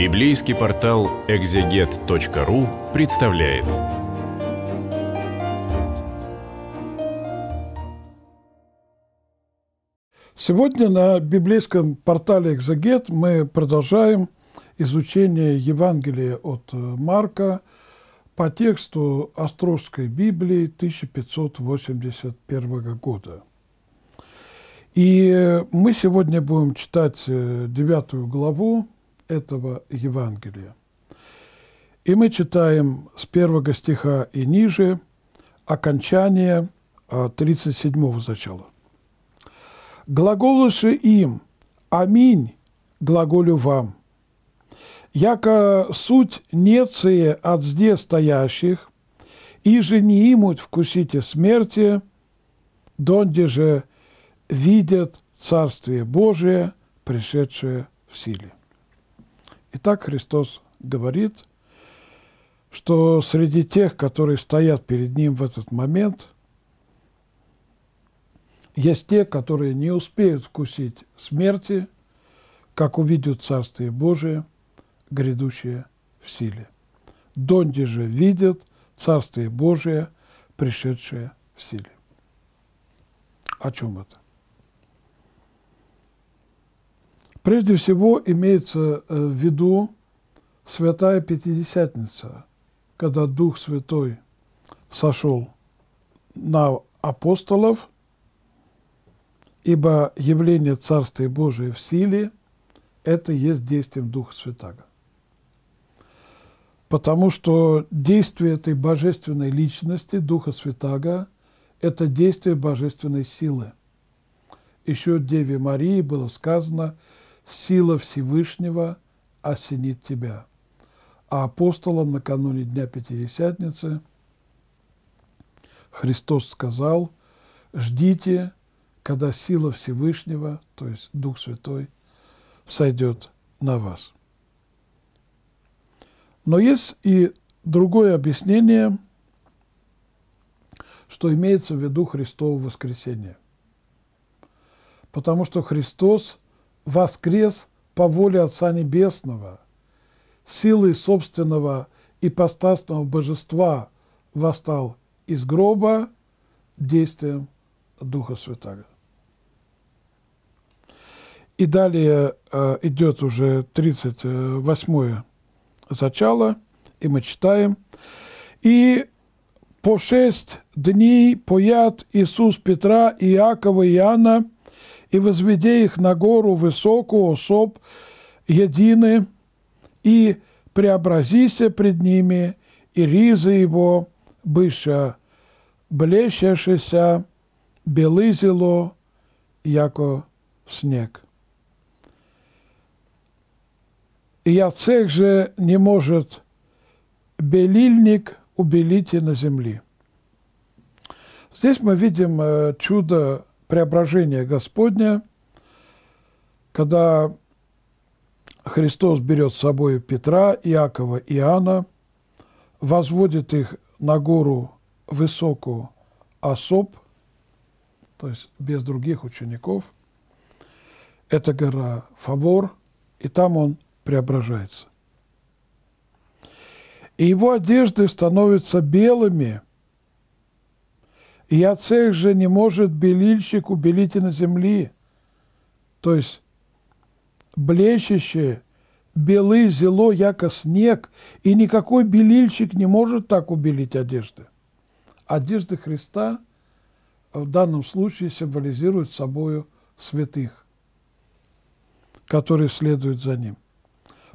Библейский портал экзегет.ру представляет. Сегодня на библейском портале «Экзегет» мы продолжаем изучение Евангелия от э, Марка по тексту Островской Библии 1581 года. И э, мы сегодня будем читать э, девятую главу этого Евангелия. И мы читаем с первого стиха и ниже окончание 37 а, зачала. «Глаголуши им, аминь, глаголю вам, яко суть неция от зде стоящих, и же не имут вкусите смерти, донде же видят Царствие Божие, пришедшее в силе». Итак, Христос говорит, что среди тех, которые стоят перед Ним в этот момент, есть те, которые не успеют вкусить смерти, как увидят Царствие Божие, грядущее в силе. Донди же видят Царствие Божие, пришедшее в силе. О чем это? Прежде всего имеется э, в виду Святая Пятидесятница, когда Дух Святой сошел на апостолов, ибо явление Царствия Божия в силе – это есть действием Духа Святаго. Потому что действие этой божественной личности, Духа Святаго, это действие божественной силы. Еще Деве Марии было сказано – сила Всевышнего осенит тебя. А апостолам накануне Дня Пятидесятницы Христос сказал, ждите, когда сила Всевышнего, то есть Дух Святой, сойдет на вас. Но есть и другое объяснение, что имеется в виду Христово воскресение. Потому что Христос воскрес по воле Отца Небесного, силой собственного ипостасного божества восстал из гроба действием Духа Святаго. И далее э, идет уже 38 зачало, и мы читаем. «И по шесть дней поят Иисус Петра, Иакова и Иоанна, и возведи их на гору высокую особ едины, и преобразися пред ними, и ризы его быша, блещешися, белызило, яко снег. И цех же не может белильник и на земли. Здесь мы видим э, чудо преображение Господня, когда Христос берет с собой Петра, Иакова, и Иоанна, возводит их на гору высокую особ, то есть без других учеников. Это гора Фавор, и там он преображается. И его одежды становятся белыми – и я цех же не может белильщик убелить и на земли. То есть блещущее, белы зело, яко снег, и никакой белильщик не может так убелить одежды. Одежды Христа в данном случае символизируют собою святых, которые следуют за Ним.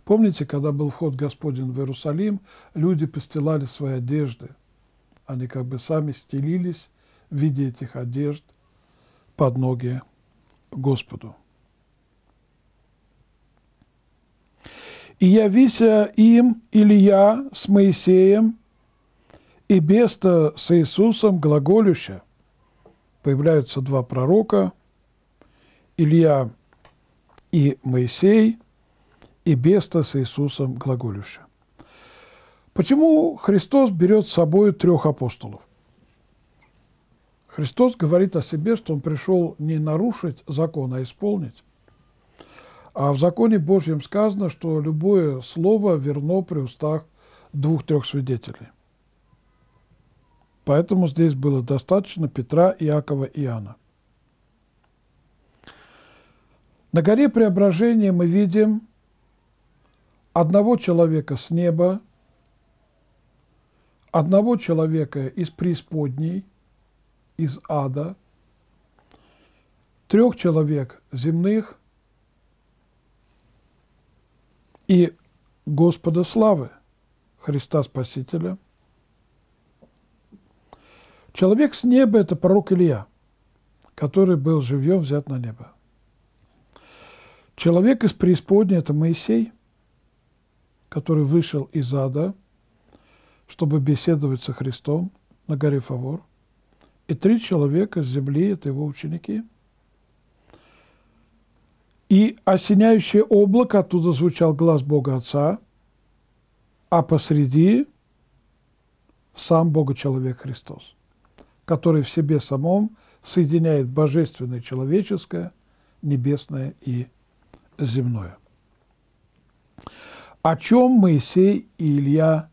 Помните, когда был вход Господень в Иерусалим, люди постилали свои одежды. Они как бы сами стелились в виде этих одежд под ноги Господу. И явися им Илья с Моисеем и Беста с Иисусом глаголюща. Появляются два пророка, Илья и Моисей, и Беста с Иисусом глаголюща. Почему Христос берет с собой трех апостолов? Христос говорит о себе, что Он пришел не нарушить закон, а исполнить. А в законе Божьем сказано, что любое слово верно при устах двух-трех свидетелей. Поэтому здесь было достаточно Петра, Иакова и Иоанна. На горе Преображения мы видим одного человека с неба, одного человека из преисподней – из ада, трех человек земных и Господа славы, Христа Спасителя. Человек с неба – это пророк Илья, который был живьем взят на небо. Человек из преисподней – это Моисей, который вышел из ада, чтобы беседовать со Христом на горе Фавор – и три человека с земли – это его ученики. И осеняющее облако, оттуда звучал глаз Бога Отца, а посреди сам Бога-человек Христос, который в себе самом соединяет божественное человеческое, небесное и земное. О чем Моисей и Илья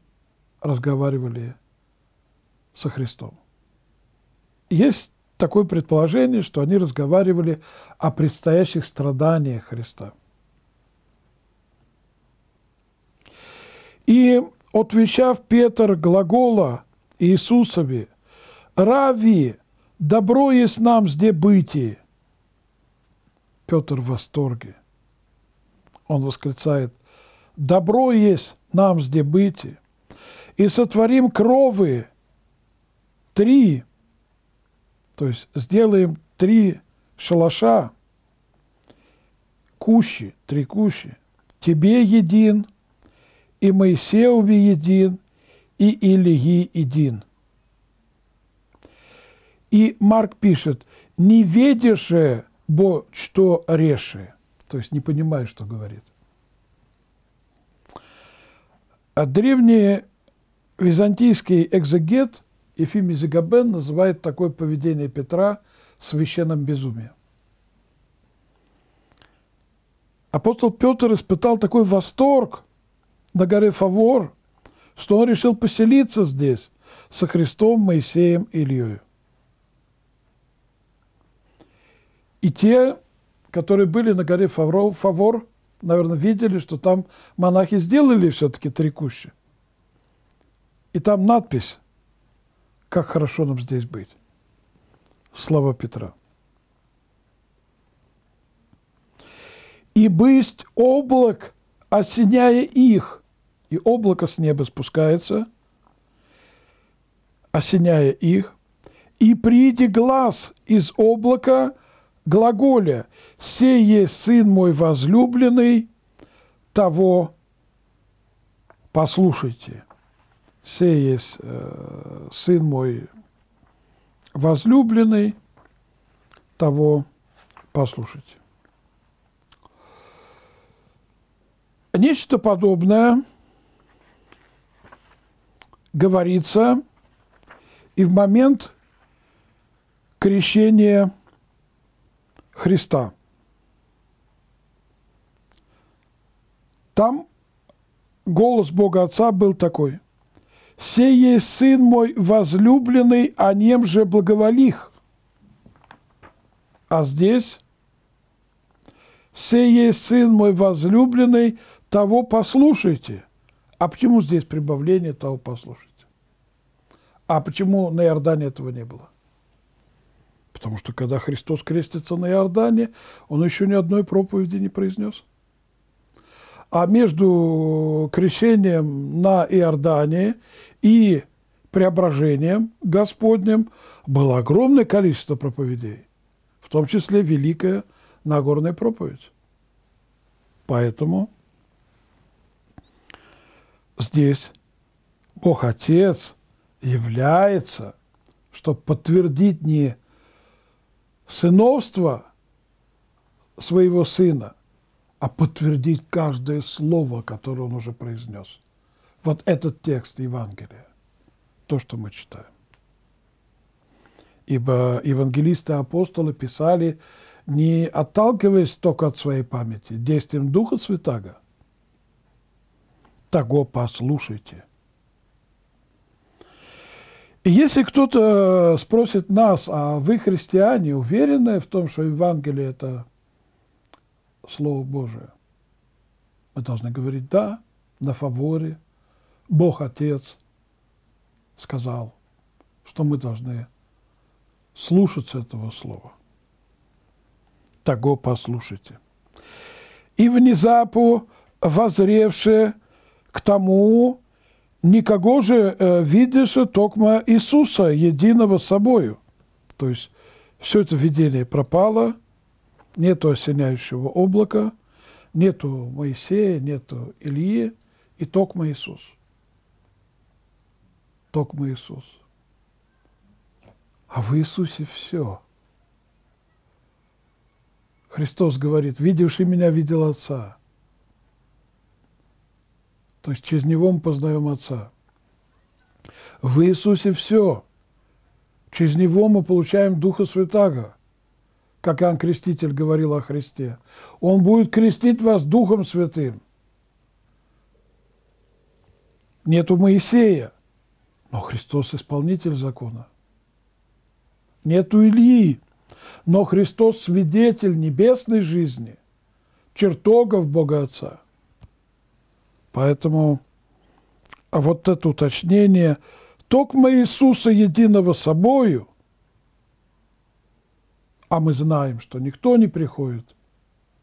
разговаривали со Христом? Есть такое предположение, что они разговаривали о предстоящих страданиях Христа. И отвечав Петр глагола Иисусове, «Рави, добро есть нам где бытие!» Петр в восторге. Он восклицает, «Добро есть нам где бытие, и сотворим кровы три, то есть сделаем три шалаша, кущи, три кущи. Тебе един, и Моисееве един, и Ильи един. И Марк пишет, не ведеше, бо что реши. То есть не понимаешь, что говорит. А древний византийский экзегет – Ефим Зигабен называет такое поведение Петра священным безумием. Апостол Петр испытал такой восторг на горе Фавор, что он решил поселиться здесь со Христом, Моисеем и Ильей. И те, которые были на горе Фавор, наверное, видели, что там монахи сделали все-таки три И там надпись как хорошо нам здесь быть. Слава Петра. И бысть облак, осеняя их. И облако с неба спускается, осеняя их. И приди глаз из облака глаголя, «Сей есть Сын мой возлюбленный, того послушайте» все есть э, сын мой возлюбленный, того послушайте. Нечто подобное говорится и в момент крещения Христа. Там голос Бога Отца был такой. «Все есть Сын мой возлюбленный, о нем же благоволих». А здесь «Все есть Сын мой возлюбленный, того послушайте». А почему здесь прибавление того послушайте? А почему на Иордане этого не было? Потому что когда Христос крестится на Иордане, он еще ни одной проповеди не произнес. А между крещением на Иордане и преображением Господним было огромное количество проповедей, в том числе Великая Нагорная проповедь. Поэтому здесь Бог Отец является, чтобы подтвердить не сыновство своего сына, а подтвердить каждое слово, которое он уже произнес – вот этот текст Евангелия, то, что мы читаем. Ибо евангелисты-апостолы писали, не отталкиваясь только от своей памяти, действием Духа Святаго, того послушайте. И если кто-то спросит нас, а вы, христиане, уверены в том, что Евангелие – это Слово Божие? Мы должны говорить «да», на фаворе, Бог Отец сказал, что мы должны слушаться этого слова. Того послушайте. И внезапу возревшие к тому, никого же э, видишь только Иисуса, единого с собою. То есть все это видение пропало, нету осеняющего облака, нету Моисея, нету Ильи, и только Иисус – токмо Иисус. А в Иисусе все. Христос говорит, видевший меня, видел Отца. То есть через Него мы познаем Отца. В Иисусе все. Через Него мы получаем Духа Святаго, как Иоанн Креститель говорил о Христе. Он будет крестить вас Духом Святым. Нету Моисея – но Христос – исполнитель закона. Нету Ильи, но Христос – свидетель небесной жизни, чертогов Бога Отца. Поэтому а вот это уточнение «Токма Иисуса единого собою», а мы знаем, что никто не приходит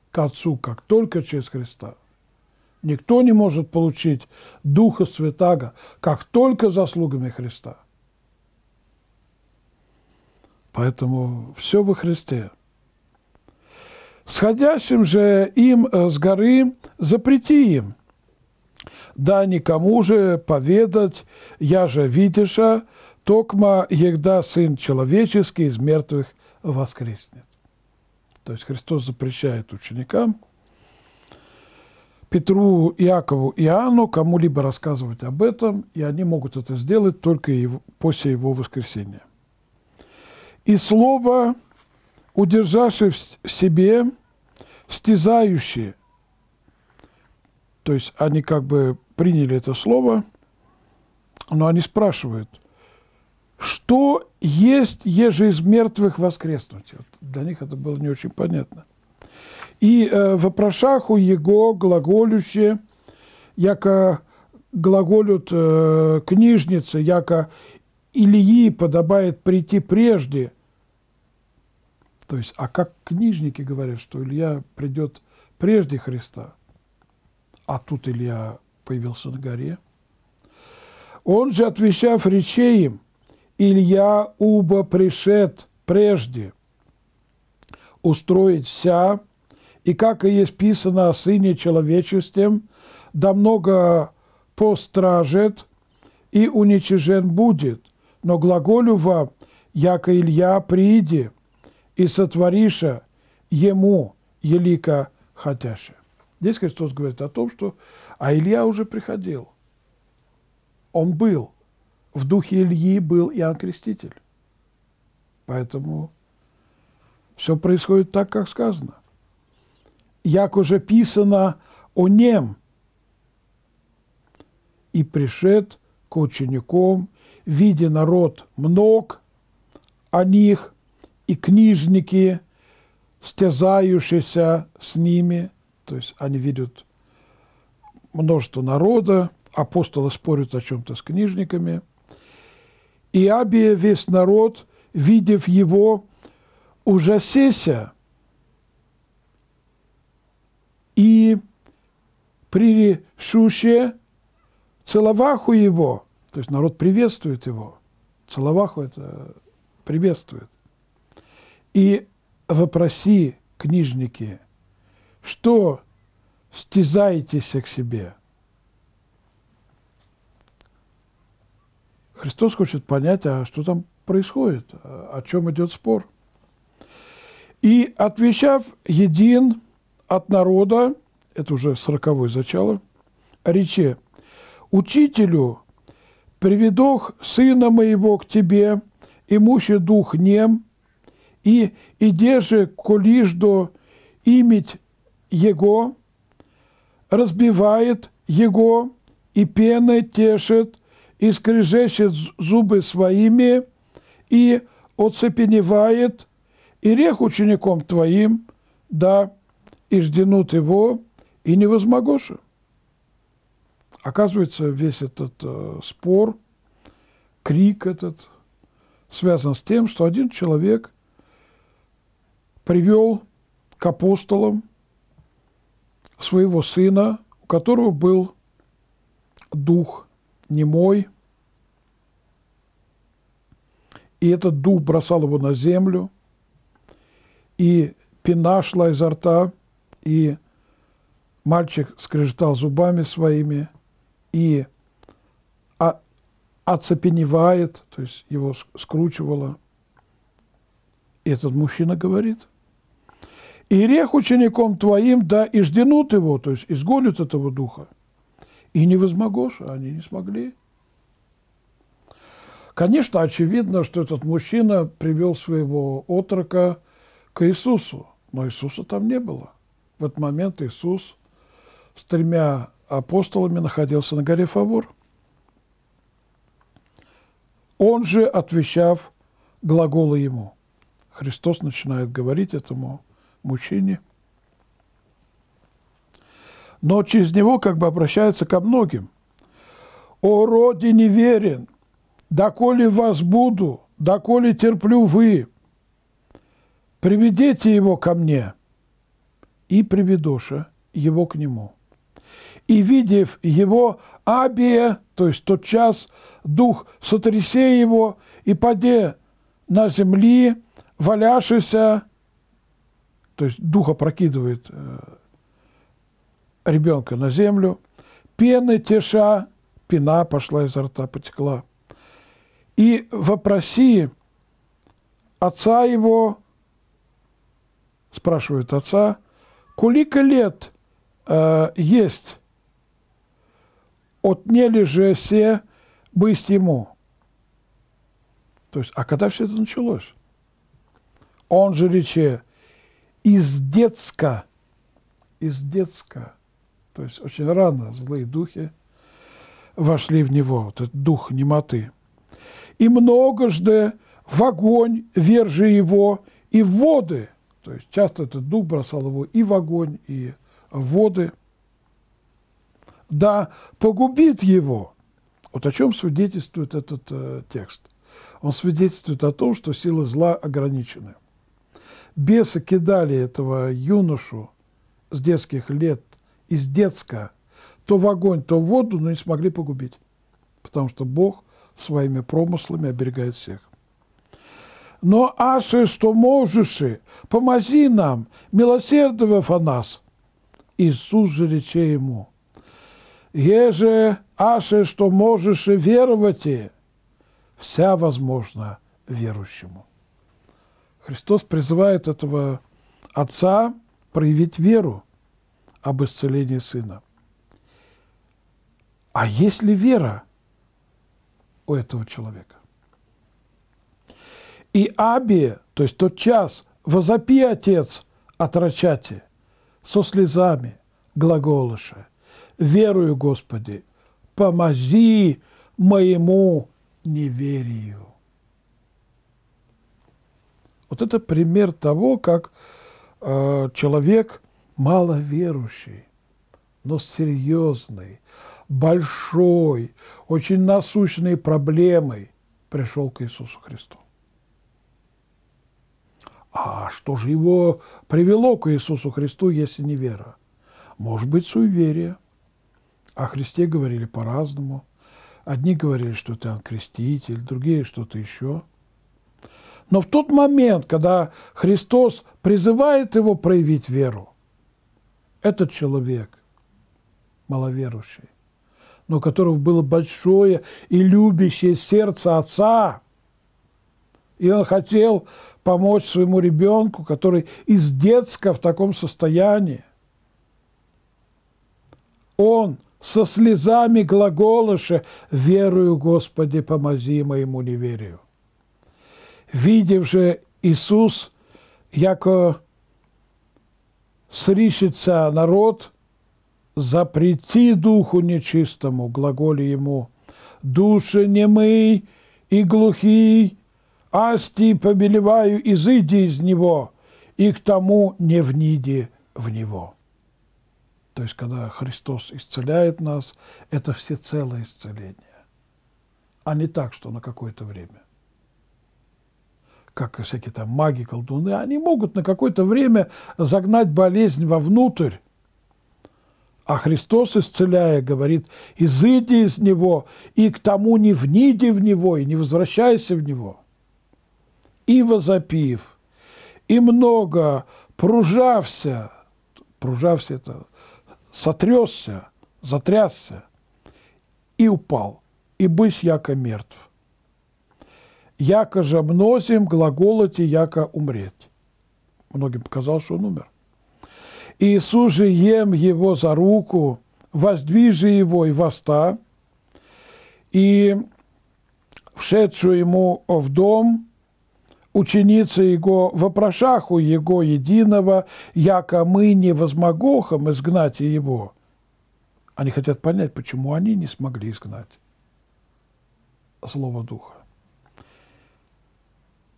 к Отцу, как только через Христа, Никто не может получить Духа Святаго, как только заслугами Христа. Поэтому все во Христе. Сходящим же им э, с горы запрети им, да никому же поведать, я же видиша, токма, егда Сын Человеческий из мертвых воскреснет. То есть Христос запрещает ученикам – Петру, Иакову, Иоанну кому-либо рассказывать об этом, и они могут это сделать только его, после его воскресения. И слово, удержавшее в себе, стезающее, то есть они как бы приняли это слово, но они спрашивают, что есть еже из мертвых воскреснуть? Вот для них это было не очень понятно. И э, вопрошаху его глаголюще, яко глаголют э, книжницы, яко Ильи подобает прийти прежде. То есть, а как книжники говорят, что Илья придет прежде Христа, а тут Илья появился на горе. Он же, отвечав речеем, Илья уба пришед прежде устроить вся и как и есть писано о Сыне человечестве, да много постражет и уничижен будет, но глаголю вам, яко Илья прииди, и сотвориша ему елика хотяше. Здесь Христос говорит о том, что а Илья уже приходил. Он был. В духе Ильи был Иоанн Креститель. Поэтому все происходит так, как сказано як уже писано о нем, и пришед к ученикам, видя народ мног о них, и книжники, стязающиеся с ними, то есть они видят множество народа, апостолы спорят о чем-то с книжниками, и Абия весь народ, видев его, ужасеся – и пририсуще целоваху его, то есть народ приветствует его, целоваху это приветствует, и вопроси, книжники, что стезаетесь к себе? Христос хочет понять, а что там происходит, о чем идет спор. И отвечав един, от народа, это уже сороковое зачало, рече, «Учителю, приведох сына моего к тебе, имуще дух нем, и идеже колиждо имить его, разбивает его, и пеной тешит, и скрежещет зубы своими, и оцепеневает, и рех учеником твоим, да, изденут его и не возмогоши. Оказывается, весь этот э, спор, крик этот, связан с тем, что один человек привел к апостолам своего сына, у которого был дух немой, и этот дух бросал его на землю, и пена шла изо рта – и мальчик скрежетал зубами своими, и а, оцепеневает, то есть его скручивало. И этот мужчина говорит, "Ирех учеником твоим, да ижденут его», то есть изгонят этого духа. И не возмогош, а они не смогли. Конечно, очевидно, что этот мужчина привел своего отрока к Иисусу, но Иисуса там не было – в этот момент Иисус с тремя апостолами находился на горе Фавор. Он же, отвечав глаголы ему, Христос начинает говорить этому мужчине, но через него как бы обращается ко многим. «О, роде неверен, доколе вас буду, доколе терплю вы, приведите его ко мне» и Приведоша его к нему. И, видев его, Абия, то есть тот час, дух сотрясе его, и паде на земли, валяшися, то есть дух опрокидывает э, ребенка на землю, пены теша, пена пошла изо рта, потекла. И вопроси отца его, спрашивают отца, Кулика лет э, есть отняли же все бысть ему. То есть, а когда все это началось? Он же рече из детска, из детска, то есть очень рано злые духи вошли в него, этот дух немоты. И многожды в огонь вержи его и в воды – то есть часто этот дух бросал его и в огонь, и в воды. Да, погубит его. Вот о чем свидетельствует этот э, текст. Он свидетельствует о том, что силы зла ограничены. Бесы кидали этого юношу с детских лет, из детска, то в огонь, то в воду, но не смогли погубить, потому что Бог своими промыслами оберегает всех но аше, что можеше, помози нам, милосердовав о нас». Иисус же рече ему, «Еже аше, что можеше, веровати, вся возможно верующему». Христос призывает этого отца проявить веру об исцелении сына. А есть ли вера у этого человека? И Абия, то есть тот час, возопи, Отец, отрачате, со слезами глаголыша, верую, Господи, помози моему неверию. Вот это пример того, как э, человек маловерующий, но серьезный, большой, очень насущной проблемой пришел к Иисусу Христу. А что же его привело к Иисусу Христу, если не вера? Может быть, суеверие. О Христе говорили по-разному. Одни говорили, что это он креститель, другие что-то еще. Но в тот момент, когда Христос призывает его проявить веру, этот человек, маловерующий, но у которого было большое и любящее сердце Отца – и он хотел помочь своему ребенку, который из детска в таком состоянии. Он со слезами глаголыша «Верую, Господи, помози моему неверию». Видев же Иисус, яко срисится народ, запрети духу нечистому, глаголи ему, души немый и глухий, асти побелеваю, изыди из него, и к тому не вниди в него». То есть, когда Христос исцеляет нас, это всецелое исцеление, а не так, что на какое-то время. Как всякие там маги, колдуны, они могут на какое-то время загнать болезнь вовнутрь, а Христос, исцеляя, говорит, изыди из него, и к тому не вниди в него, и не возвращайся в него и возопив, и много пружався, пружався это, сотрясся, затрясся, и упал, и бысь яко мертв. Яко же мнозим глаголоте яко умреть. Многим показалось, что он умер. И Иисус же ем его за руку, воздвижи его и воста, и вшедшую ему в дом – ученицы Его, вопрошаху Его единого, яко мы не возмогохом изгнать Его». Они хотят понять, почему они не смогли изгнать Слово Духа.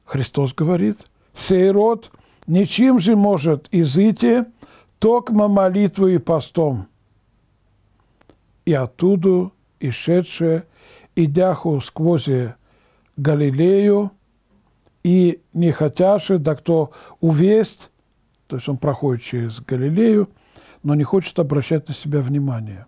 Христос говорит, «Сей род ничем же может изыти, токмо молитвой и постом». И оттуда, и шедше, идяху сквозь Галилею, и не хотяши, да кто увесть, то есть он проходит через Галилею, но не хочет обращать на себя внимание.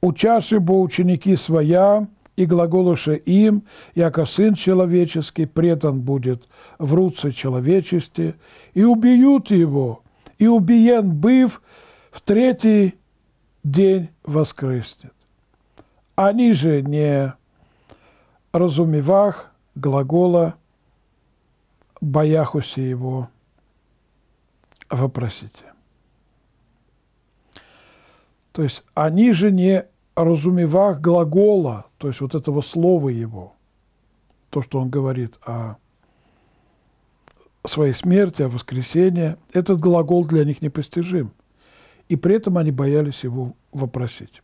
«Учаши бо ученики своя, и глаголуше им, яко Сын Человеческий предан будет в руце человечести, и убьют его, и убиен быв, в третий день воскреснет. Они же не разумевах глагола бояхусе его вопросите. То есть они же не разумевах глагола, то есть вот этого слова его, то, что он говорит о своей смерти, о воскресении, этот глагол для них непостижим. И при этом они боялись его вопросить.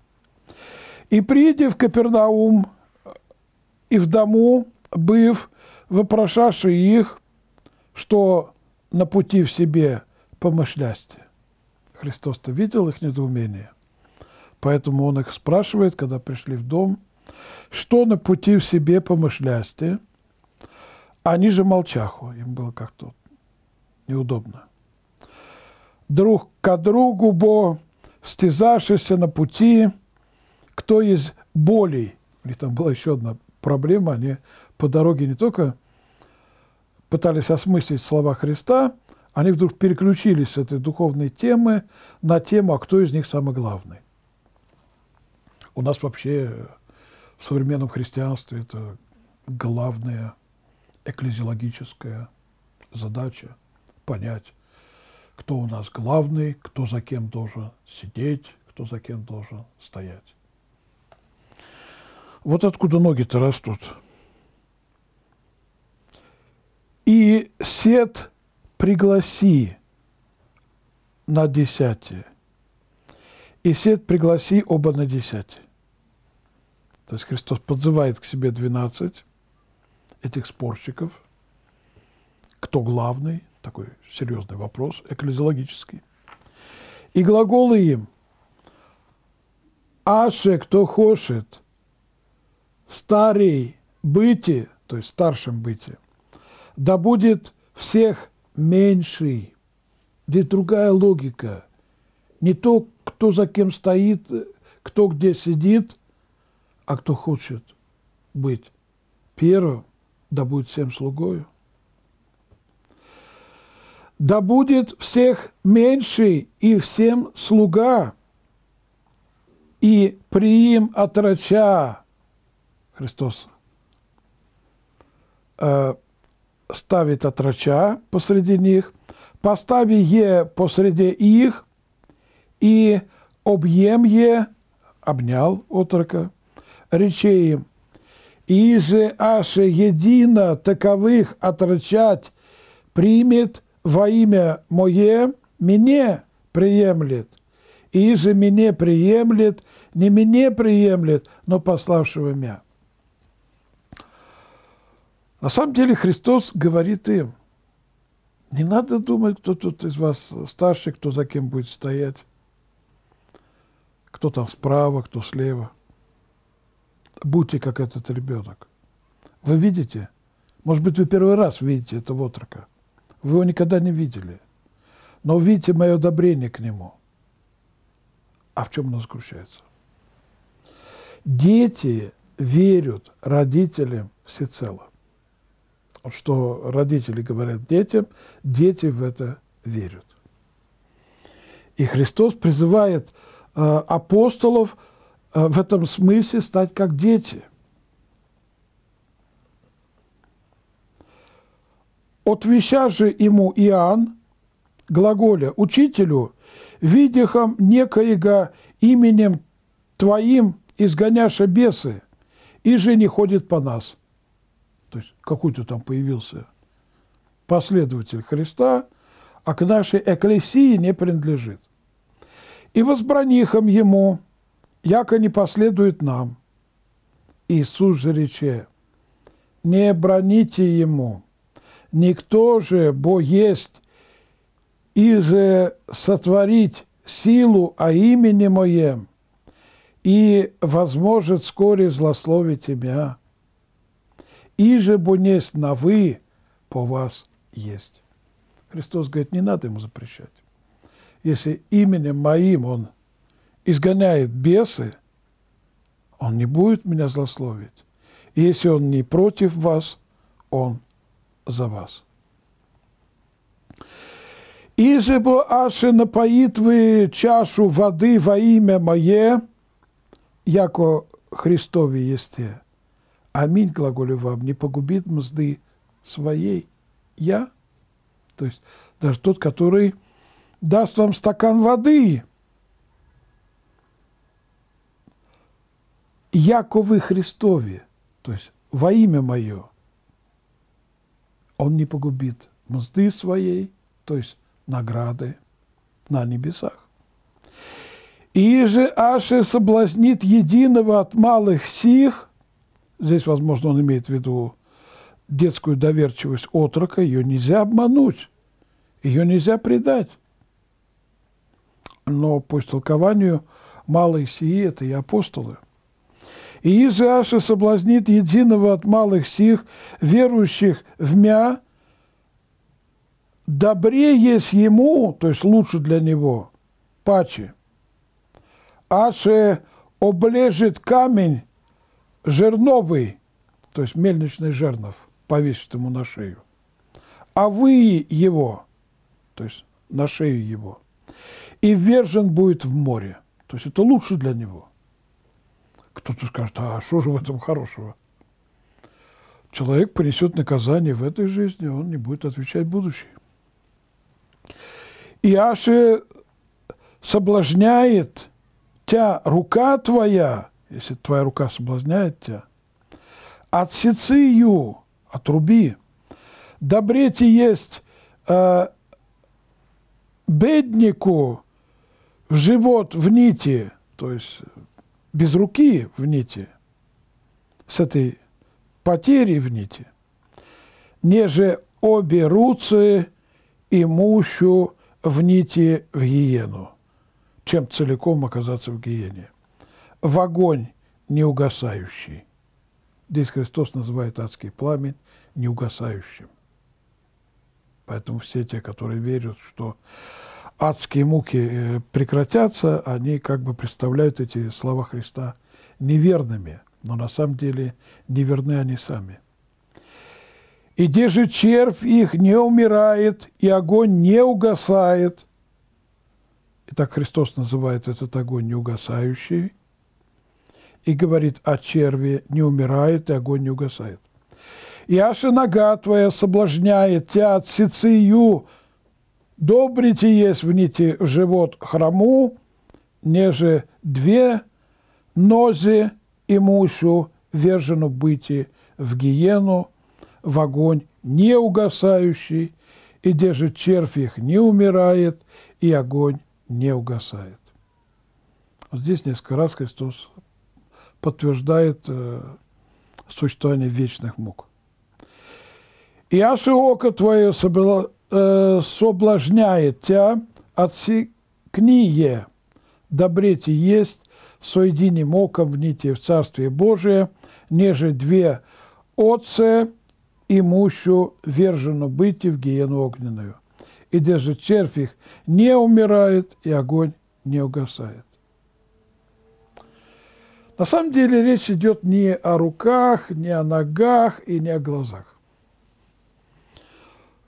«И придя в Капернаум, э, и в дому, быв, вопрошавший их, что на пути в себе помышлясте. Христос-то видел их недоумение. Поэтому он их спрашивает, когда пришли в дом, что на пути в себе помышлясте, они же молчаху, им было как-то неудобно. Друг к другу, бо стезавшийся на пути, кто из болей, у них там была еще одна проблема, они по дороге не только пытались осмыслить слова Христа, они вдруг переключились с этой духовной темы на тему, а кто из них самый главный. У нас вообще в современном христианстве это главная экклезиологическая задача – понять, кто у нас главный, кто за кем должен сидеть, кто за кем должен стоять. Вот откуда ноги-то растут – и сет пригласи на десятие. И сет пригласи оба на десятие. То есть Христос подзывает к себе 12 этих спорщиков. Кто главный? Такой серьезный вопрос, экклезиологический. И глаголы им «Аше, кто хочет, старей быти», то есть старшим быти – да будет всех меньший. Здесь другая логика. Не то, кто за кем стоит, кто где сидит, а кто хочет быть первым, да будет всем слугою. Да будет всех меньший и всем слуга, и приим отрача Христос. А, ставит отрача посреди них, постави е посреди их и объем е, обнял отрока, речей им, и же аше едино таковых отрачать примет во имя мое, мне приемлет, и же мне приемлет, не мне приемлет, но пославшего меня. На самом деле Христос говорит им, не надо думать, кто тут из вас старше, кто за кем будет стоять, кто там справа, кто слева. Будьте как этот ребенок. Вы видите? Может быть, вы первый раз видите этого отрока. Вы его никогда не видели. Но увидите мое одобрение к нему. А в чем оно заключается? Дети верят родителям всецело что родители говорят детям, дети в это верят. И Христос призывает э, апостолов э, в этом смысле стать как дети. Отвеща же ему Иоанн, глаголя, «Учителю, видихом некоего именем Твоим изгоняша бесы, и же не ходит по нас». То есть какой-то там появился последователь Христа, а к нашей эклесии не принадлежит. И возбранихом ему, яко не последует нам. Иисус же рече, не броните ему, никто же, бо есть, и же сотворить силу о имени моем, и, возможет вскоре злословить тебя иже бо несть на вы по вас есть. Христос говорит, не надо ему запрещать. Если именем моим он изгоняет бесы, он не будет меня злословить. И если он не против вас, он за вас. «Иже бо аши напоит вы чашу воды во имя мое, яко Христове есте, аминь, глаголю вам, не погубит мзды своей я, то есть даже тот, который даст вам стакан воды. Яковы Христове, то есть во имя мое, он не погубит мзды своей, то есть награды на небесах. И же Аше соблазнит единого от малых сих – Здесь, возможно, он имеет в виду детскую доверчивость отрока, ее нельзя обмануть, ее нельзя предать. Но по истолкованию малые сии – это и апостолы. И Иже соблазнит единого от малых сих, верующих в мя, добре есть ему, то есть лучше для него, паче. Аше облежит камень жерновый, то есть мельничный жернов, повесит ему на шею, а вы его, то есть на шею его, и вержен будет в море. То есть это лучше для него. Кто-то скажет, а что же в этом хорошего? Человек принесет наказание в этой жизни, он не будет отвечать будущее. Иаше э, соблажняет тебя рука твоя, если твоя рука соблазняет тебя, ее, отруби, Добрети есть э, беднику в живот в нити, то есть э, без руки в нити, с этой потери в нити, неже обе руцы и мущу в нити в гиену, чем целиком оказаться в гиене в огонь неугасающий. Здесь Христос называет адский пламень неугасающим. Поэтому все те, которые верят, что адские муки э, прекратятся, они как бы представляют эти слова Христа неверными, но на самом деле неверны они сами. И где же червь их не умирает, и огонь не угасает. И так Христос называет этот огонь неугасающий, и говорит о «А черве, не умирает, и огонь не угасает. Яша нога твоя соблажняет, тебя от сицию, добрите есть вните в живот храму, неже две нози и вержену быти в гиену, в огонь не угасающий, и держит червь их не умирает, и огонь не угасает. Вот здесь несколько раз Христос подтверждает э, существование вечных мук. «И око твое собла, э, соблажняет тебя, отсекни е, добрети есть, соединим оком в нити в Царствие Божие, неже две отце имущу вержену быть в гиену огненную. И даже червь их не умирает, и огонь не угасает. На самом деле речь идет не о руках, не о ногах и не о глазах.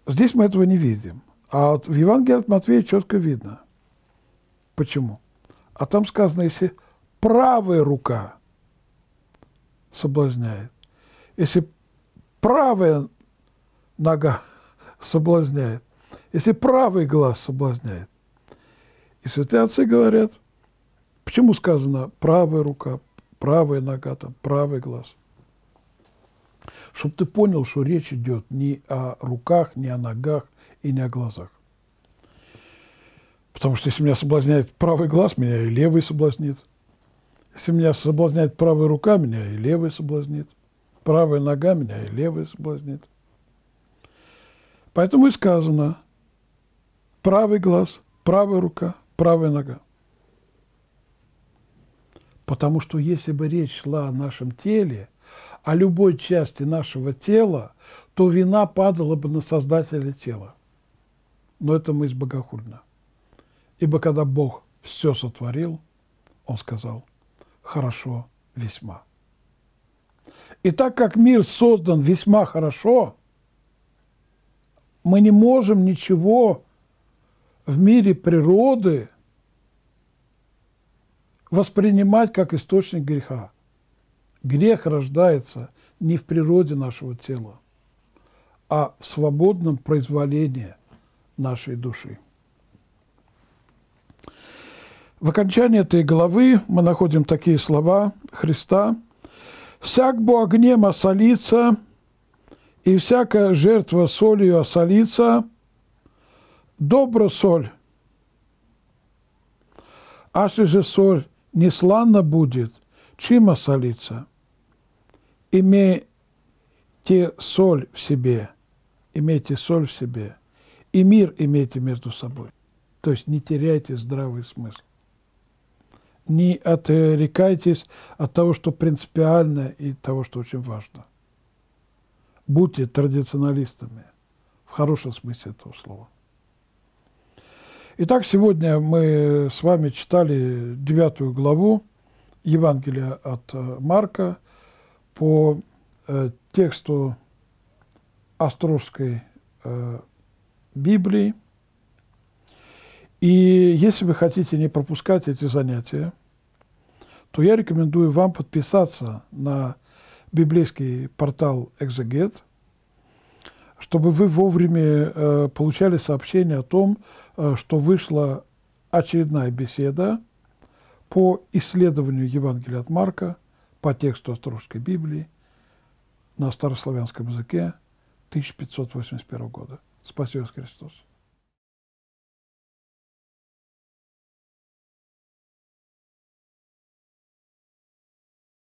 Здесь мы этого не видим. А вот в Евангелии от Матвея четко видно. Почему? А там сказано, если правая рука соблазняет, если правая нога соблазняет, если правый глаз соблазняет. И святые отцы говорят, почему сказано правая рука, правая нога, там, правый глаз. Чтобы ты понял, что речь идет не о руках, не о ногах и не о глазах. Потому что если меня соблазняет правый глаз, меня и левый соблазнит. Если меня соблазняет правая рука, меня и левый соблазнит. Правая нога меня и левая соблазнит. Поэтому и сказано правый глаз, правая рука, правая нога. Потому что если бы речь шла о нашем теле, о любой части нашего тела, то вина падала бы на создателя тела. Но это мы из богохульно. Ибо когда Бог все сотворил, Он сказал, хорошо весьма. И так как мир создан весьма хорошо, мы не можем ничего в мире природы воспринимать как источник греха. Грех рождается не в природе нашего тела, а в свободном произволении нашей души. В окончании этой главы мы находим такие слова Христа. «Всяк бо огнем осолится, и всякая жертва солью осолится, добро соль, аж же соль несланно будет, чима солиться. Имейте соль в себе, имейте соль в себе, и мир имейте между собой. То есть не теряйте здравый смысл. Не отрекайтесь от того, что принципиально, и того, что очень важно. Будьте традиционалистами в хорошем смысле этого слова. Итак, сегодня мы с вами читали девятую главу Евангелия от э, Марка по э, тексту Островской э, Библии. И если вы хотите не пропускать эти занятия, то я рекомендую вам подписаться на библейский портал «Экзегет», чтобы вы вовремя э, получали сообщение о том, э, что вышла очередная беседа по исследованию Евангелия от Марка по тексту Острожской Библии на старославянском языке 1581 года. Спасибо Христос!